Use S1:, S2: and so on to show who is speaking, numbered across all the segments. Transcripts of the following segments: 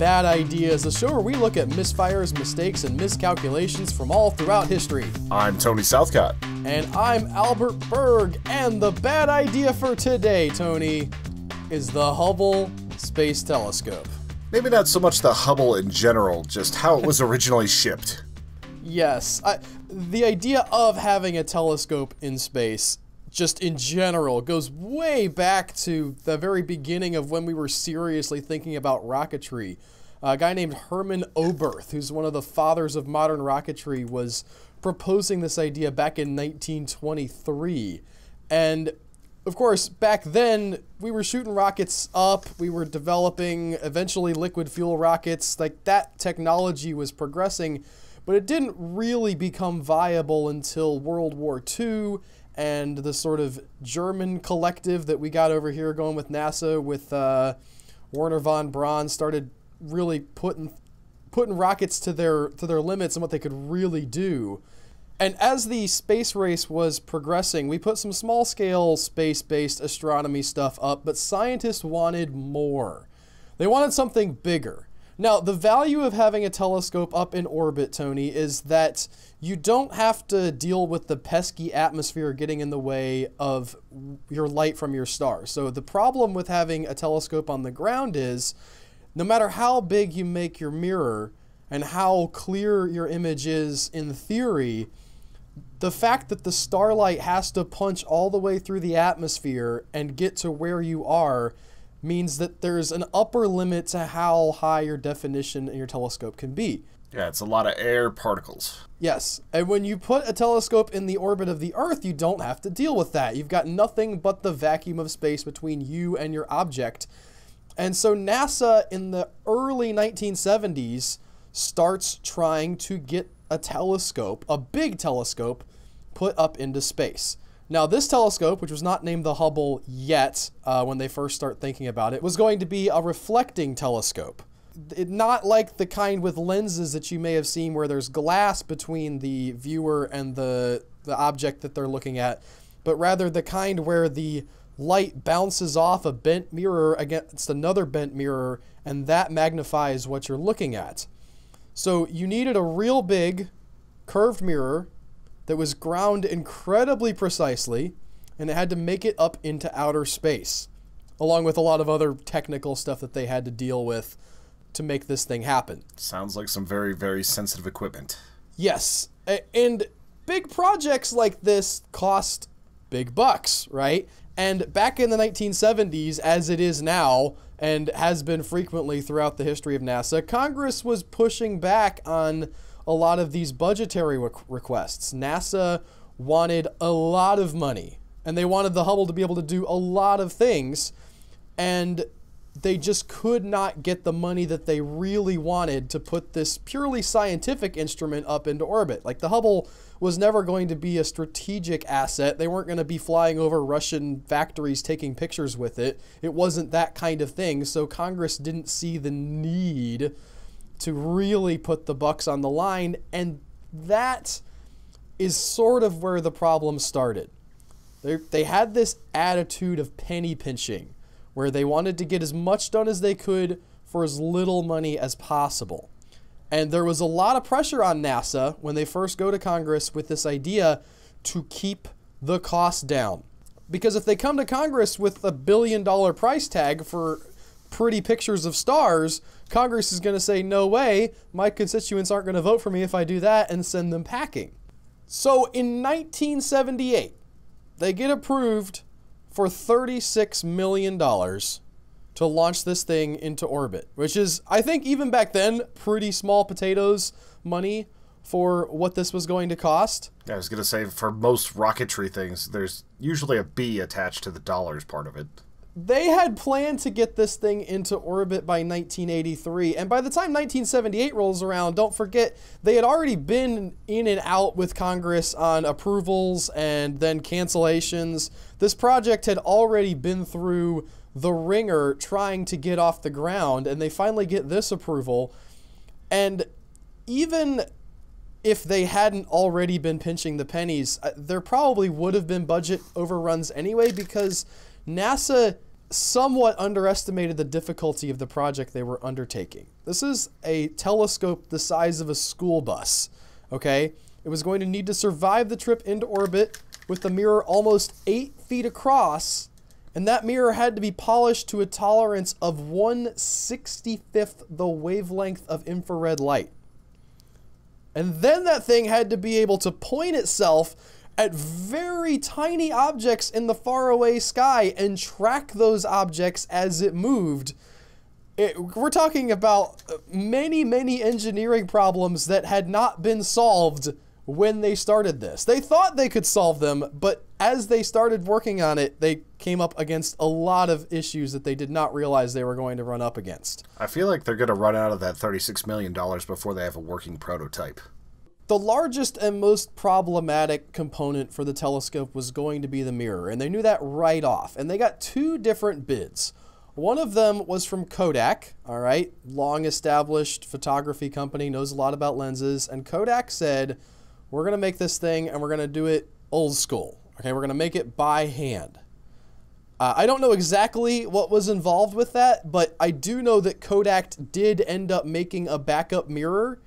S1: Bad Ideas, the show where we look at misfires, mistakes, and miscalculations from all throughout history.
S2: I'm Tony Southcott.
S1: And I'm Albert Berg. And the bad idea for today, Tony, is the Hubble Space Telescope.
S2: Maybe not so much the Hubble in general, just how it was originally shipped.
S1: Yes. I, the idea of having a telescope in space just in general goes way back to the very beginning of when we were seriously thinking about rocketry. a guy named Herman Oberth, who's one of the fathers of modern rocketry, was proposing this idea back in 1923. And of course, back then, we were shooting rockets up, we were developing eventually liquid fuel rockets. Like that technology was progressing, but it didn't really become viable until World War II and the sort of German collective that we got over here going with NASA with uh, Werner von Braun started really putting putting rockets to their to their limits and what they could really do. And as the space race was progressing, we put some small scale space based astronomy stuff up, but scientists wanted more. They wanted something bigger. Now, the value of having a telescope up in orbit, Tony, is that you don't have to deal with the pesky atmosphere getting in the way of your light from your star. So, the problem with having a telescope on the ground is no matter how big you make your mirror and how clear your image is in theory, the fact that the starlight has to punch all the way through the atmosphere and get to where you are means that there's an upper limit to how high your definition in your telescope can be.
S2: Yeah, it's a lot of air particles.
S1: Yes, and when you put a telescope in the orbit of the Earth, you don't have to deal with that. You've got nothing but the vacuum of space between you and your object. And so NASA in the early 1970s starts trying to get a telescope, a big telescope, put up into space. Now, this telescope, which was not named the Hubble yet uh, when they first start thinking about it, was going to be a reflecting telescope. It, not like the kind with lenses that you may have seen where there's glass between the viewer and the, the object that they're looking at, but rather the kind where the light bounces off a bent mirror against another bent mirror, and that magnifies what you're looking at. So you needed a real big curved mirror that was ground incredibly precisely, and it had to make it up into outer space, along with a lot of other technical stuff that they had to deal with to make this thing happen.
S2: Sounds like some very, very sensitive equipment.
S1: Yes. and big projects like this cost big bucks, right? And back in the 1970s, as it is now, and has been frequently throughout the history of NASA, Congress was pushing back on a lot of these budgetary requests. NASA wanted a lot of money, and they wanted the Hubble to be able to do a lot of things, and they just could not get the money that they really wanted to put this purely scientific instrument up into orbit. Like the Hubble was never going to be a strategic asset. They weren't going to be flying over Russian factories taking pictures with it. It wasn't that kind of thing. So Congress didn't see the need to really put the Bucks on the line, and that is sort of where the problem started. They, they had this attitude of penny pinching, where they wanted to get as much done as they could for as little money as possible. And there was a lot of pressure on NASA when they first go to Congress with this idea to keep the cost down. Because if they come to Congress with a billion dollar price tag for pretty pictures of stars, Congress is going to say, no way, my constituents aren't going to vote for me if I do that and send them packing. So in 1978, they get approved for $36 million to launch this thing into orbit, which is, I think, even back then, pretty small potatoes money for what this was going to cost. Yeah,
S2: I was going to say, for most rocketry things, there's usually a B attached to the dollars part of it
S1: they had planned to get this thing into orbit by 1983. And by the time 1978 rolls around, don't forget, they had already been in and out with Congress on approvals and then cancellations. This project had already been through the ringer trying to get off the ground, and they finally get this approval. And even if they hadn't already been pinching the pennies, uh, there probably would have been budget overruns anyway because NASA somewhat underestimated the difficulty of the project they were undertaking. This is a telescope the size of a school bus, okay? It was going to need to survive the trip into orbit with the mirror almost 8 feet across, and that mirror had to be polished to a tolerance of 1 65th the wavelength of infrared light. And then that thing had to be able to point itself at very tiny objects in the faraway sky and track those objects as it moved. It, we're talking about many, many engineering problems that had not been solved when they started this. They thought they could solve them, but as they started working on it, they came up against a lot of issues that they did not realize they were going to run up against. I feel like
S2: they're going to run out of that $36 million before they have a working prototype.
S1: The largest and most problematic component for the telescope was going to be the mirror, and they knew that right off. And they got two different bids. One of them was from Kodak, all right, long established photography company, knows a lot about lenses. And Kodak said, we're going to make this thing and we're going to do it old school. Okay, we're going to make it by hand. Uh, I don't know exactly what was involved with that, but I do know that Kodak did end up making a backup mirror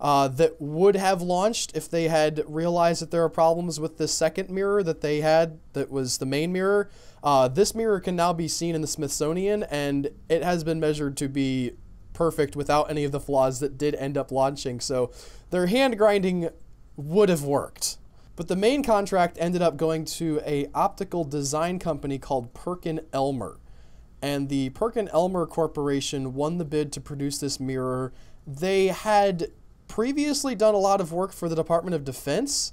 S1: uh, that would have launched if they had realized that there are problems with the second mirror that they had that was the main mirror. Uh, this mirror can now be seen in the Smithsonian, and it has been measured to be perfect without any of the flaws that did end up launching. So their hand grinding would have worked. But the main contract ended up going to a optical design company called Perkin Elmer. And the Perkin Elmer Corporation won the bid to produce this mirror. They had previously done a lot of work for the Department of Defense,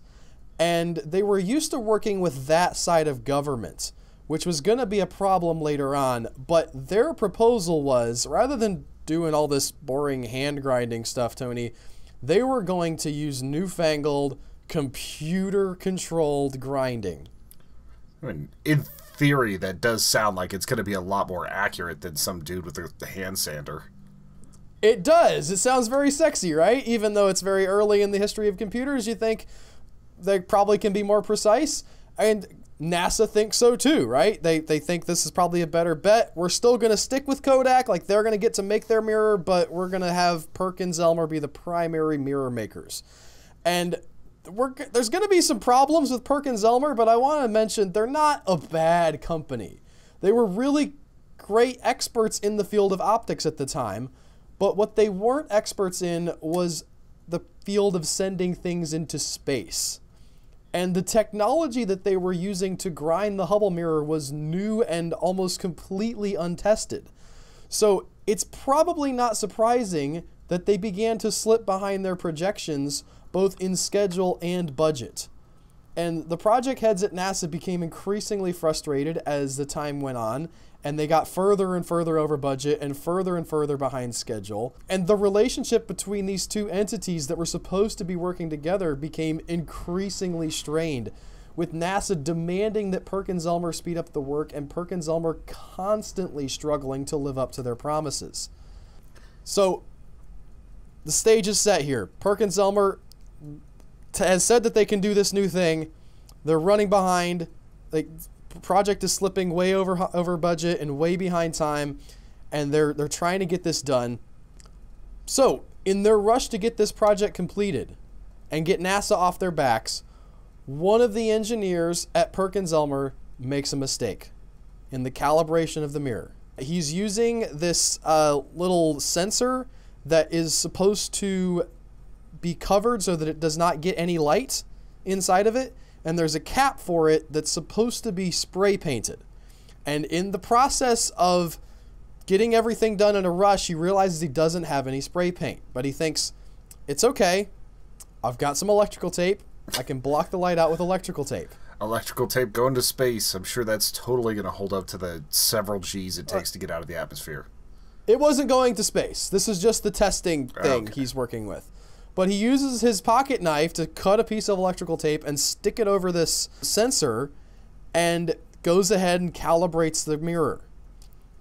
S1: and they were used to working with that side of government, which was going to be a problem later on. But their proposal was rather than doing all this boring hand grinding stuff, Tony, they were going to use newfangled computer controlled grinding. I mean, in theory,
S2: that does sound like it's going to be a lot more accurate than some dude with a hand sander.
S1: It does. It sounds very sexy, right? Even though it's very early in the history of computers, you think they probably can be more precise. And NASA thinks so too, right? They, they think this is probably a better bet. We're still going to stick with Kodak. Like they're going to get to make their mirror, but we're going to have Perkins Elmer be the primary mirror makers. And we're, there's going to be some problems with Perkins Elmer, but I want to mention they're not a bad company. They were really great experts in the field of optics at the time. But what they weren't experts in was the field of sending things into space. And the technology that they were using to grind the Hubble mirror was new and almost completely untested. So it's probably not surprising that they began to slip behind their projections, both in schedule and budget. And the project heads at NASA became increasingly frustrated as the time went on, and they got further and further over budget and further and further behind schedule. And the relationship between these two entities that were supposed to be working together became increasingly strained, with NASA demanding that Perkins Elmer speed up the work and Perkins Elmer constantly struggling to live up to their promises. So, the stage is set here. Perkins Elmer has said that they can do this new thing. They're running behind. The project is slipping way over over budget and way behind time, and they're they're trying to get this done. So in their rush to get this project completed and get NASA off their backs, one of the engineers at Perkins Elmer makes a mistake in the calibration of the mirror. He's using this uh, little sensor that is supposed to be covered so that it does not get any light inside of it. And there's a cap for it that's supposed to be spray painted. And in the process of getting everything done in a rush, he realizes he doesn't have any spray paint. But he thinks, it's okay. I've got some electrical tape. I can block the light out with electrical tape.
S2: Electrical tape going to space. I'm sure that's totally going
S1: to hold up to the
S2: several G's it takes uh, to get out of the atmosphere.
S1: It wasn't going to space. This is just the testing thing okay. he's working with. But he uses his pocket knife to cut a piece of electrical tape and stick it over this sensor and goes ahead and calibrates the mirror.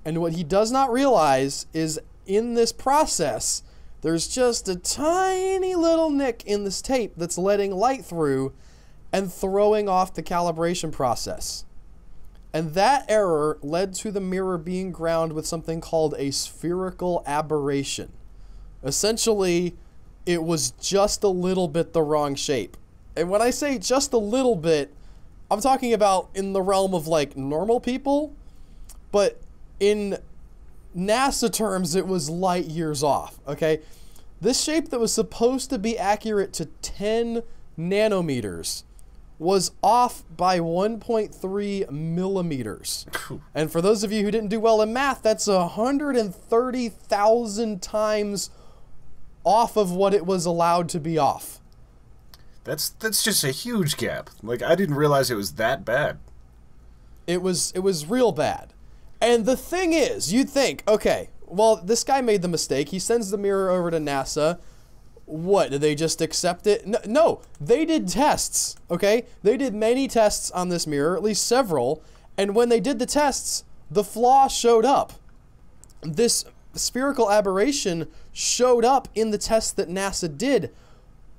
S1: And what he does not realize is in this process, there's just a tiny little nick in this tape that's letting light through and throwing off the calibration process. And that error led to the mirror being ground with something called a spherical aberration. Essentially, it was just a little bit the wrong shape. And when I say just a little bit, I'm talking about in the realm of like normal people, but in NASA terms, it was light years off, okay? This shape that was supposed to be accurate to 10 nanometers was off by 1.3 millimeters. and for those of you who didn't do well in math, that's 130,000 times off of what it was allowed to be off. That's that's just a huge gap. Like I didn't realize it was that bad. It was it was real bad. And the thing is, you'd think, okay, well, this guy made the mistake. He sends the mirror over to NASA. What? Did they just accept it? No, no, they did tests, okay? They did many tests on this mirror, at least several, and when they did the tests, the flaw showed up. This spherical aberration showed up in the test that NASA did,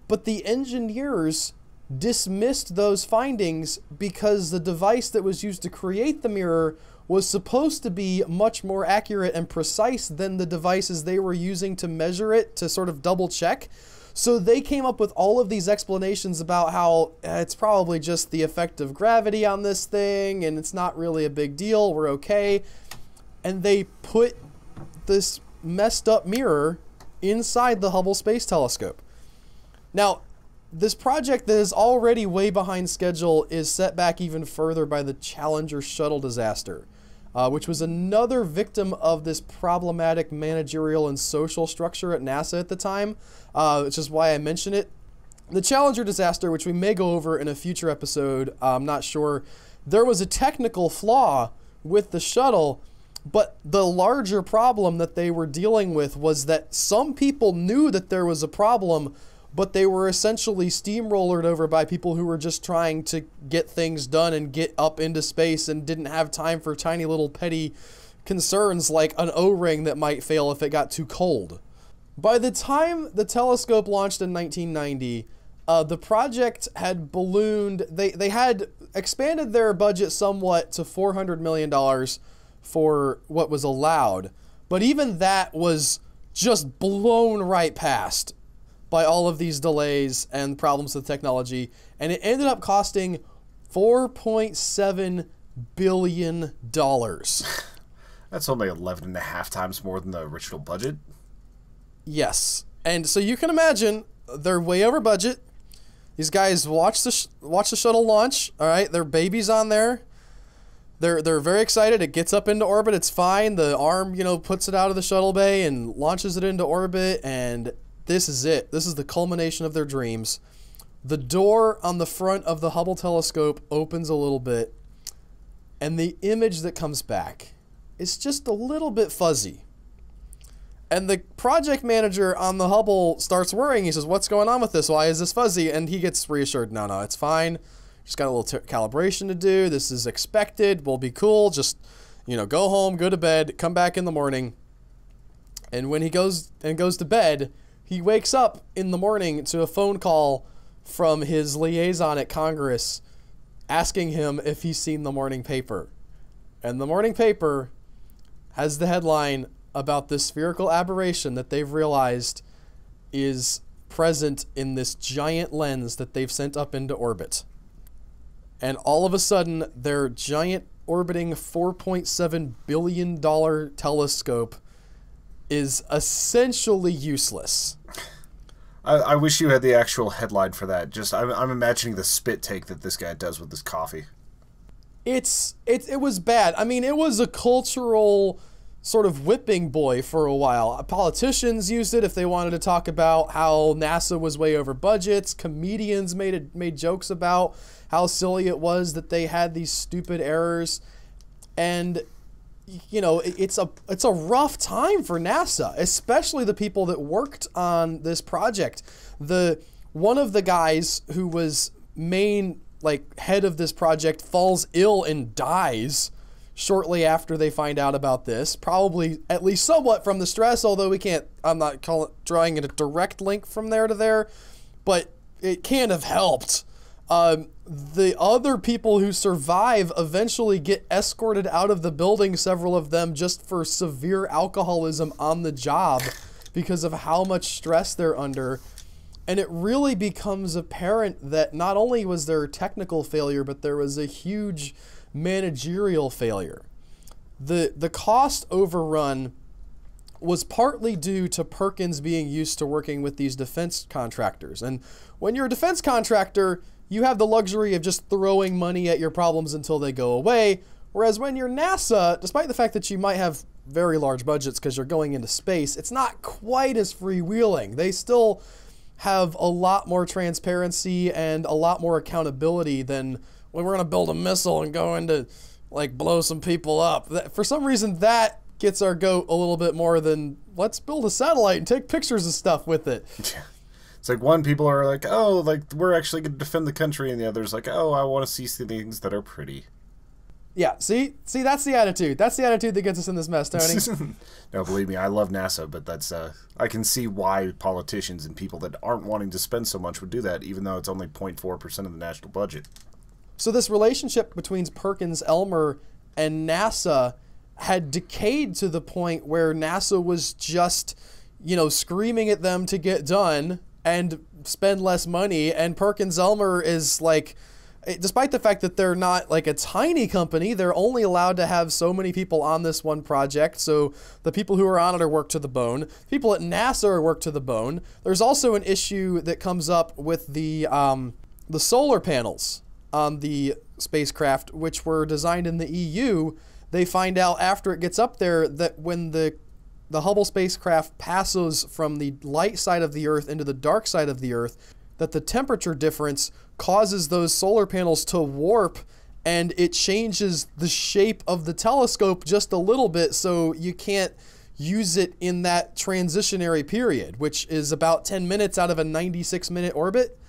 S1: but the engineers dismissed those findings because the device that was used to create the mirror was supposed to be much more accurate and precise than the devices they were using to measure it to sort of double check. So they came up with all of these explanations about how eh, it's probably just the effect of gravity on this thing and it's not really a big deal, we're okay. And they put this messed up mirror inside the Hubble Space Telescope. Now, this project that is already way behind schedule is set back even further by the Challenger shuttle disaster, uh, which was another victim of this problematic managerial and social structure at NASA at the time, uh, which is why I mention it. The Challenger disaster, which we may go over in a future episode, uh, I'm not sure, there was a technical flaw with the shuttle but the larger problem that they were dealing with was that some people knew that there was a problem, but they were essentially steamrollered over by people who were just trying to get things done and get up into space and didn't have time for tiny little petty concerns like an O ring that might fail if it got too cold. By the time the telescope launched in 1990, uh, the project had ballooned. They, they had expanded their budget somewhat to $400 million for what was allowed. But even that was just blown right past by all of these delays and problems with technology. And it ended up costing $4.7 billion. That's only 11 and a half times more than the original budget. Yes. And so you can imagine they're way over budget. These guys watch the watch the shuttle launch. All right, their babies on there they're they're very excited. It gets up into orbit. It's fine. The arm, you know, puts it out of the shuttle bay and launches it into orbit. And this is it. This is the culmination of their dreams. The door on the front of the Hubble telescope opens a little bit, and the image that comes back is just a little bit fuzzy. And the project manager on the Hubble starts worrying. He says, What's going on with this? Why is this fuzzy? And he gets reassured, No, no, it's fine. Just got a little calibration to do. This is expected. We'll be cool. Just, you know, go home, go to bed, come back in the morning. And when he goes and goes to bed, he wakes up in the morning to a phone call from his liaison at Congress asking him if he's seen the morning paper. And the morning paper has the headline about this spherical aberration that they've realized is present in this giant lens that they've sent up into orbit and all of a sudden their giant orbiting 4.7 billion dollar telescope is essentially useless.
S2: I, I, wish you had the actual headline for that. Just I'm, I'm imagining the spit take that this guy does with this coffee.
S1: It's it it was bad. I mean, it was a cultural sort of whipping boy for a while. Politicians used it if they wanted to talk about how NASA was way over budgets. Comedians made it, made jokes about how silly it was that they had these stupid errors. And you know, it's a it's a rough time for NASA, especially the people that worked on this project. The one of the guys who was main like head of this project falls ill and dies shortly after they find out about this, probably at least somewhat from the stress, although we can't I'm not calling drawing a direct link from there to there, but it can't have helped um, the other people who survive eventually get escorted out of the building, several of them, just for severe alcoholism on the job because of how much stress they're under. And it really becomes apparent that not only was there technical failure, but there was a huge managerial failure. The, the cost overrun was partly due to Perkins being used to working with these defense contractors. And when you're a defense contractor, you have the luxury of just throwing money at your problems until they go away. Whereas when you're NASA, despite the fact that you might have very large budgets because you're going into space, it's not quite as freewheeling. They still have a lot more transparency and a lot more accountability than well, we're going to build a missile and go into like blow some people up. That, for some reason, that gets our goat a little bit more than let's build a satellite and take pictures of stuff with it. It's like one people are like, oh, like we're actually going to defend
S2: the country, and the others like, oh, I want to see things that are pretty.
S1: Yeah, see, see, that's the attitude. That's the attitude that gets us in this mess, Tony.
S2: no, believe me, I love NASA, but that's uh, I can see why politicians and people that aren't wanting to spend so much would do that, even though it's only 0.4 percent of the national budget.
S1: So this relationship between Perkins Elmer and NASA had decayed to the point where NASA was just, you know, screaming at them to get done and spend less money. And Perkins Elmer is like, eh, despite the fact that they're not like a tiny company, they're only allowed to have so many people on this one project. So the people who are on it are worked to the bone. People at NASA are worked to the bone. There's also an issue that comes up with the um, the solar panels on the spacecraft, which were designed in the EU. They find out after it gets up there that when the the Hubble spacecraft passes from the light side of the Earth into the dark side of the Earth, that the temperature difference causes those solar panels to warp and it changes the shape of the telescope just a little bit so you can't use it in that transitionary period, which is about 10 minutes out of a 96 minute orbit.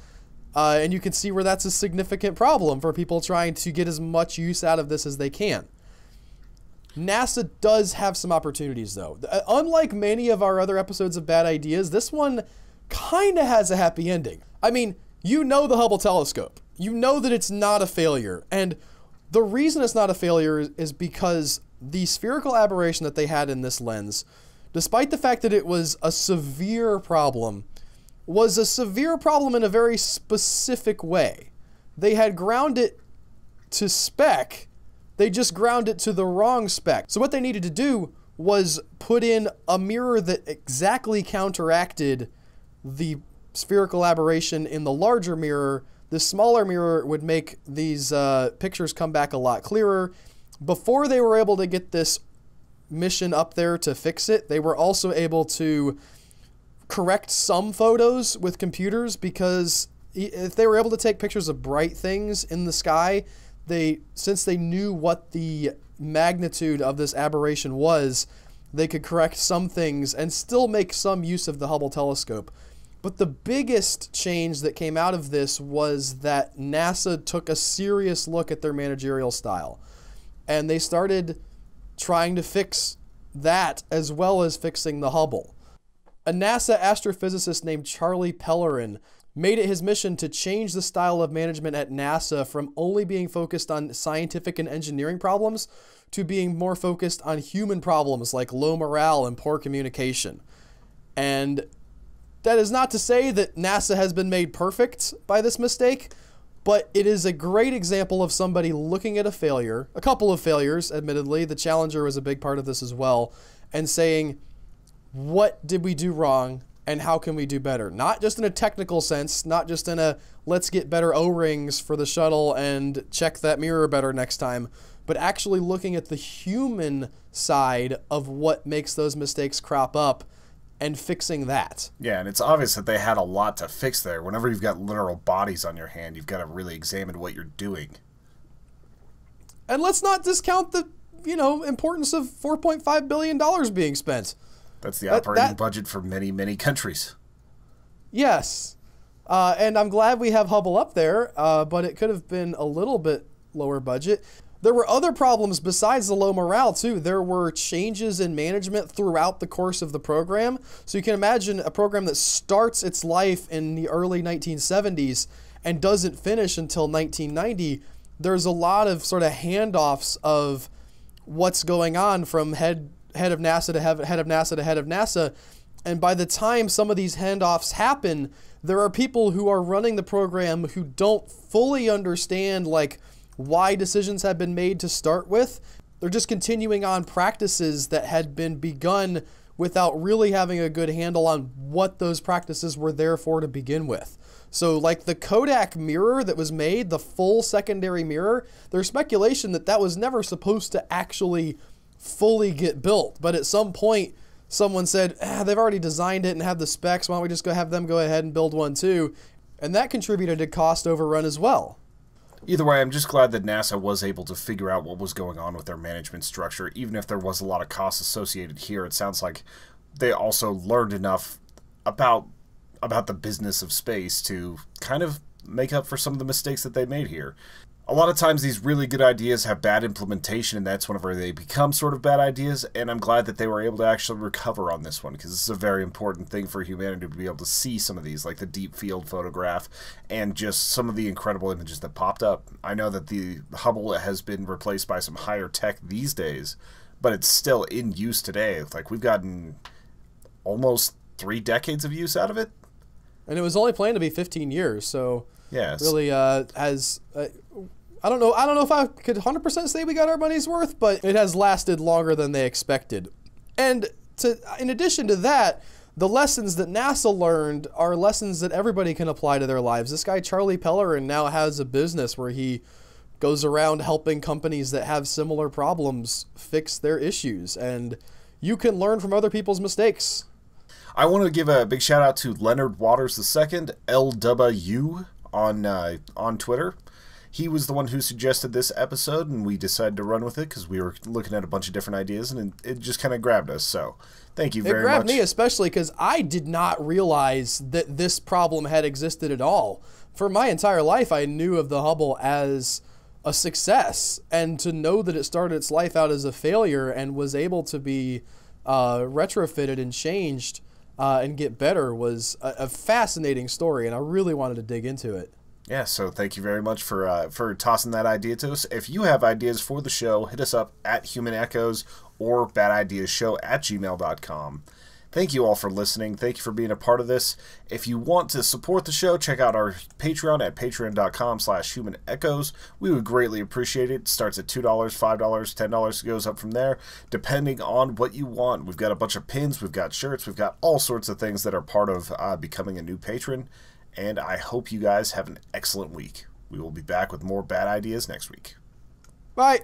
S1: Uh, and you can see where that's a significant problem for people trying to get as much use out of this as they can. NASA does have some opportunities, though. Uh, unlike many of our other episodes of Bad Ideas, this one kind of has a happy ending. I mean, you know the Hubble telescope, you know that it's not a failure. And the reason it's not a failure is, because the spherical aberration that they had in this lens, despite the fact that it was a severe problem, was a severe problem in a very specific way. They had ground it to spec they just ground it to the wrong spec. So what they needed to do was put in a mirror that exactly counteracted the spherical aberration in the larger mirror. The smaller mirror would make these uh, pictures come back a lot clearer. Before they were able to get this mission up there to fix it, they were also able to correct some photos with computers because if they were able to take pictures of bright things in the sky, they since they knew what the magnitude of this aberration was, they could correct some things and still make some use of the Hubble telescope. But the biggest change that came out of this was that NASA took a serious look at their managerial style. And they started trying to fix that as well as fixing the Hubble. A NASA astrophysicist named Charlie Pellerin made it his mission to change the style of management at NASA from only being focused on scientific and engineering problems to being more focused on human problems like low morale and poor communication. And that is not to say that NASA has been made perfect by this mistake, but it is a great example of somebody looking at a failure, a couple of failures, admittedly. The Challenger was a big part of this as well, and saying, what did we do wrong? and how can we do better? Not just in a technical sense, not just in a let's get better O rings for the shuttle and check that mirror better next time, but actually looking at the human side of what makes those mistakes crop up and fixing that.
S2: Yeah, and it's obvious that they had a lot to fix there. Whenever you've got literal bodies on your hand, you've got to really examine what you're doing.
S1: And let's not discount the, you know, importance of 4.5 billion dollars being spent that's the operating that, that,
S2: budget for many, many countries.
S1: Yes. Uh, and I'm glad we have Hubble up there, uh, but it could have been a little bit lower budget. There were other problems besides the low morale, too. There were changes in management throughout the course of the program. So you can imagine a program that starts its life in the early 1970s and doesn't finish until 1990. There's a lot of sort of handoffs of what's going on from head head of NASA to head of NASA to head of NASA. And by the time some of these handoffs happen, there are people who are running the program who don't fully understand like why decisions have been made to start with. They're just continuing on practices that had been begun without really having a good handle on what those practices were there for to begin with. So, like the Kodak mirror that was made, the full secondary mirror, there's speculation that that was never supposed to actually fully get built. But at some point, someone said, ah, they've already designed it and have the specs. Why don't we just go have them go ahead and build one too? And that contributed to cost overrun as well.
S2: Either way, I'm just glad that NASA was able to figure out what was going on with their management structure, even if there was a lot of cost associated here. It sounds like they also learned enough about about the business of space to kind of make up for some of the mistakes that they made here a lot of times these really good ideas have bad implementation, and that's whenever they become sort of bad ideas. And I'm glad that they were able to actually recover on this one because this is a very important thing for humanity to be able to see some of these, like the deep field photograph and just some of the incredible images that popped up. I know that the Hubble has been replaced by some higher tech these days, but it's still in use today. Like we've gotten almost three
S1: decades of use out of it. And it was only planned to be 15 years, so Yes. Really uh, has. Uh, I don't know. I don't know if I could 100% say we got our money's worth, but it has lasted longer than they expected. And to, in addition to that, the lessons that NASA learned are lessons that everybody can apply to their lives. This guy Charlie Pellerin now has a business where he goes around helping companies that have similar problems fix their issues and you can learn from other people's mistakes. I want to
S2: give a big shout out to Leonard Waters II, L W U on uh, on Twitter. He was the one who suggested this episode, and we decided to run with it because we were looking at a bunch of different ideas, and it, it just kind of grabbed us. So, thank you it very much. It grabbed me
S1: especially because I did not realize that this problem had existed at all. For my entire life, I knew of the Hubble as a success, and to know that it started its life out as a failure and was able to be uh, retrofitted and changed uh, and get better was a, a, fascinating story, and I really wanted to dig into it.
S2: Yeah, so thank you very much for uh, for tossing that idea to us. If you have ideas for the show, hit us up at Human Echoes or Bad Ideas Show at gmail.com. Thank you all for listening. Thank you for being a part of this. If you want to support the show, check out our Patreon at patreon.com slash human echoes. We would greatly appreciate it. it. Starts at $2, $5, $10, goes up from there, depending on what you want. We've got a bunch of pins, we've got shirts, we've got all sorts of things that are part of uh, becoming a new patron. And I hope you guys have an excellent week. We will be back with more bad ideas next week.
S1: Bye.